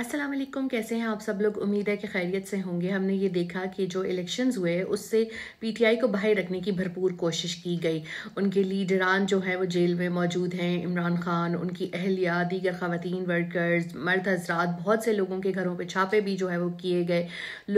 अस्सलाम वालेकुम कैसे हैं आप सब लोग उम्मीद है कि खैरियत से होंगे हमने ये देखा कि जो इलेक्शंस हुए उससे पीटीआई को बाहर रखने की भरपूर कोशिश की गई उनके लीडरान जो हैं वो जेल में मौजूद हैं इमरान खान उनकी अहलिया दीगर खातन वर्कर्स मर्द हजरात बहुत से लोगों के घरों पर छापे भी जो है वो किए गए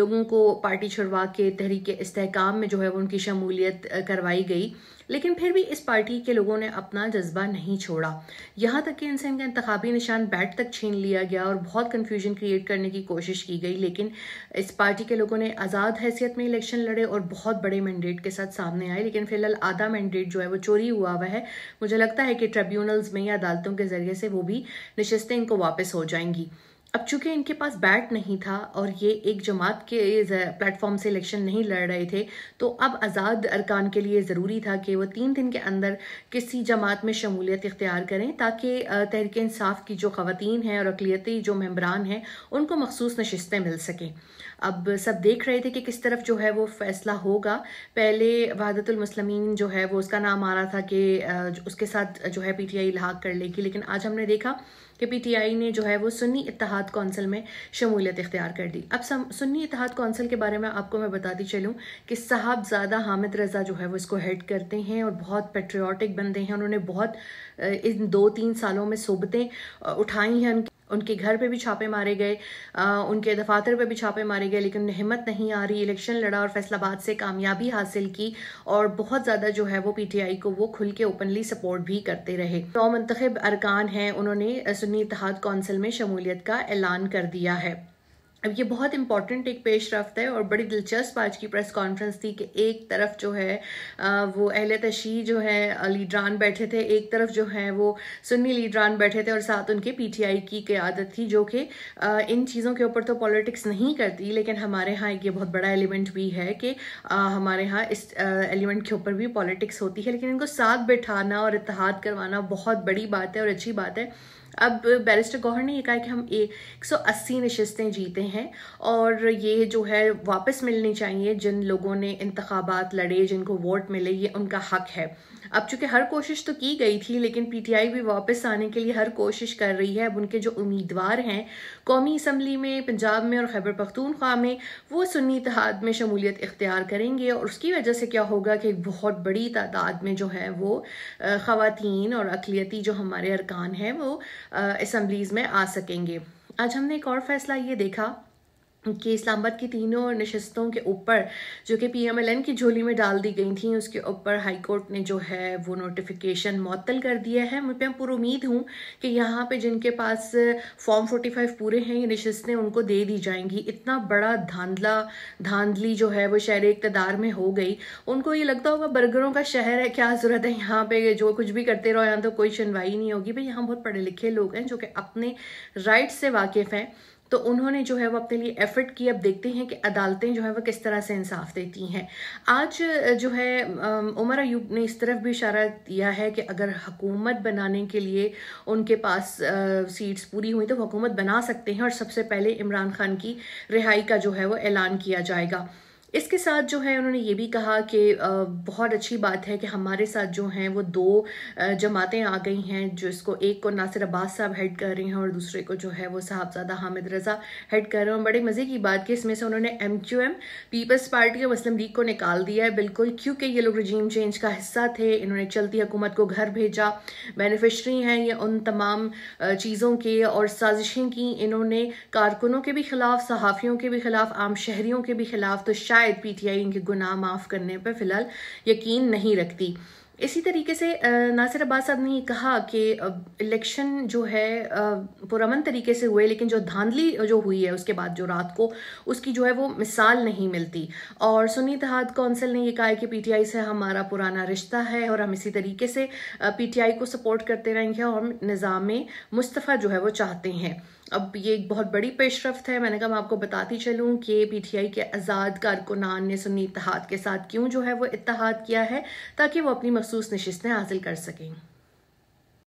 लोगों को पार्टी छुड़वा के तहरीक इसकाम में जो है वो उनकी शमूलियत करवाई गई लेकिन फिर भी इस पार्टी के लोगों ने अपना जज्बा नहीं छोड़ा यहाँ तक कि इनसे इनका इंतबी निशान बैट तक छीन लिया गया और बहुत कन्फ्यूजन क्रिएट करने की कोशिश की गई लेकिन इस पार्टी के लोगों ने आज़ाद हैसियत में इलेक्शन लड़े और बहुत बड़े मैंडेट के साथ सामने आए लेकिन फिलहाल आधा मैंडेट जो है वो चोरी हुआ हुआ है मुझे लगता है कि ट्रिब्यूनल्स में या अदालतों के ज़रिए से वो भी नशस्तें इनको वापस हो जाएंगी अब चूंकि इनके पास बैट नहीं था और ये एक जमात के प्लेटफॉर्म से इलेक्शन नहीं लड़ रहे थे तो अब आज़ाद अरकान के लिए ज़रूरी था कि वह तीन दिन के अंदर किसी जमात में शमूलियत इख्तियार करें ताकि तहरीक इंसाफ की जो खातन हैं और अकलीती जो मम्बरान हैं उनको मखसूस नशस्तें मिल सकें अब सब देख रहे थे कि किस तरफ जो है वो फैसला होगा पहले वहादतुलमसलमिन जो है वो उसका नाम आ रहा था कि उसके साथ जो है पी टी आई कर लेगी लेकिन आज हमने देखा कि पीटीआई ने जो है वो सुन्नी इतिहाद कौंसिल में शमूलियत इख्तियार कर दी अब सुन्नी इतिहाद कौंसिल के बारे में आपको मैं बताती चलूँ कि साहबजादा हामिद रज़ा जो है वो इसको हेड करते हैं और बहुत पेट्रियाटिक बंदे हैं उन्होंने बहुत इन दो तीन सालों में सोबतें उठाई हैं उनकी उनके घर पे भी छापे मारे गए उनके दफातर पे भी छापे मारे गए लेकिन उन्हें हिम्मत नहीं आ रही इलेक्शन लड़ा और फैसलाबाद से कामयाबी हासिल की और बहुत ज़्यादा जो है वो पीटीआई को वो खुल के ओपनली सपोर्ट भी करते रहे नौ तो मंतखब अरकान हैं उन्होंने सुन्नी इतिहाद कौंसिल में शमूलियत का ऐलान कर दिया है अब ये बहुत इंपॉर्टेंट एक पेश रफ्त है और बड़ी दिलचस्प आज की प्रेस कॉन्फ्रेंस थी कि एक तरफ जो है वो अहल तशी जो है लीडरान बैठे थे एक तरफ जो है वो सुन्नी लीडरान बैठे थे और साथ उनके पीटीआई की क्यादत थी जो कि इन चीज़ों के ऊपर तो पॉलिटिक्स नहीं करती लेकिन हमारे यहाँ एक ये बहुत बड़ा एलिमेंट भी है कि हमारे यहाँ इस एलिमेंट के ऊपर भी पॉलिटिक्स होती है लेकिन इनको साथ बैठाना और इतिहाद करवाना बहुत बड़ी बात है और अच्छी बात है अब बैरिस्टर गौहर ने यह कहा कि हम एक सौ अस्सी नशस्तें जीते हैं और ये जो है वापस मिलनी चाहिए जिन लोगों ने इंतबात लड़े जिनको वोट मिले ये उनका हक है अब चूंकि हर कोशिश तो की गई थी लेकिन पीटीआई भी वापस आने के लिए हर कोशिश कर रही है अब उनके जो उम्मीदवार हैं कौमी असम्बली में पंजाब में और खैबर पख्तूनख्वा में वो सुन्नी इतिहाद में शमूलियत इख्तियार करेंगे और उसकी वजह से क्या होगा कि बहुत बड़ी तादाद में जो है वो ख़वान और अकलीती जो हमारे अरकान हैं वो असम्बलीज़ में आ सकेंगे आज हमने एक और फैसला ये देखा कि इस्लामाबाद की तीनों नशस्तों के ऊपर जो कि पीएमएलएन की झोली में डाल दी गई थी उसके ऊपर हाई कोर्ट ने जो है वो नोटिफिकेशन मअतल कर दिया है मुझे पर उम्मीद हूँ कि यहाँ पे जिनके पास फॉर्म 45 पूरे हैं ये नशस्तें उनको दे दी जाएंगी इतना बड़ा धांधला धांधली जो है वो शहर इकतदार में हो गई उनको ये लगता होगा बर्गरों का शहर है क्या ज़रूरत है यहाँ पर जो कुछ भी करते रहो यहाँ तो कोई सुनवाई नहीं होगी भाई यहाँ बहुत पढ़े लिखे लोग हैं जो कि अपने राइट से वाकिफ़ हैं तो उन्होंने जो है वो अपने लिए एफर्ट की अब देखते हैं कि अदालतें जो है वह किस तरह से इंसाफ देती हैं आज जो है उमर अयूब ने इस तरफ भी इशारा दिया है कि अगर हुकूमत बनाने के लिए उनके पास सीट्स पूरी हुई तो हुकूमत बना सकते हैं और सबसे पहले इमरान खान की रिहाई का जो है वो ऐलान किया जाएगा इसके साथ जो है उन्होंने ये भी कहा कि बहुत अच्छी बात है कि हमारे साथ जो हैं वो दो जमातें आ गई हैं जो इसको एक को नासिर अब्बास साहब हेड कर रहे हैं और दूसरे को जो है वो साहबजादा हामिद रज़ा हेड कर रहे हैं बड़े मज़े की बात कि इसमें से उन्होंने M Q M peoples party और मुस्लिम लीग को निकाल दिया है बिल्कुल क्योंकि ये लोग रजीम चेंज का हिस्सा थे इन्होंने चलती हुकूमत को घर भेजा बेनिफिशरी हैं ये उन तमाम चीज़ों के और साजिशें की इन्होंने कारकुनों के भी खिलाफ सहाफ़ियों के भी खिलाफ आम शहरीों के भी खिलाफ तो शायद शायद पीटीआई इनके गुनाह माफ़ करने पर फिलहाल यकीन नहीं रखती इसी तरीके से नासिर अब्बास साहब ने कहा कि इलेक्शन जो है पुरमन तरीके से हुए लेकिन जो धांधली जो हुई है उसके बाद जो रात को उसकी जो है वो मिसाल नहीं मिलती और सुन्नी तहाद कौंसिल ने यह कहा है कि पीटीआई से हमारा पुराना रिश्ता है और हम इसी तरीके से पीटीआई को सपोर्ट करते रहेंगे और निज़ाम मुस्तफ़ा जो है वो चाहते हैं अब ये एक बहुत बड़ी पेशरफ है मैंने कहा मैं आपको बताती चलूँ कि पीटीआई के आज़ाद कारकुनान ने सुनी इतिहाद के साथ क्यों जो है वो इतिहाद किया है ताकि वो अपनी मस महसूस नशस्तें हासिल कर सकें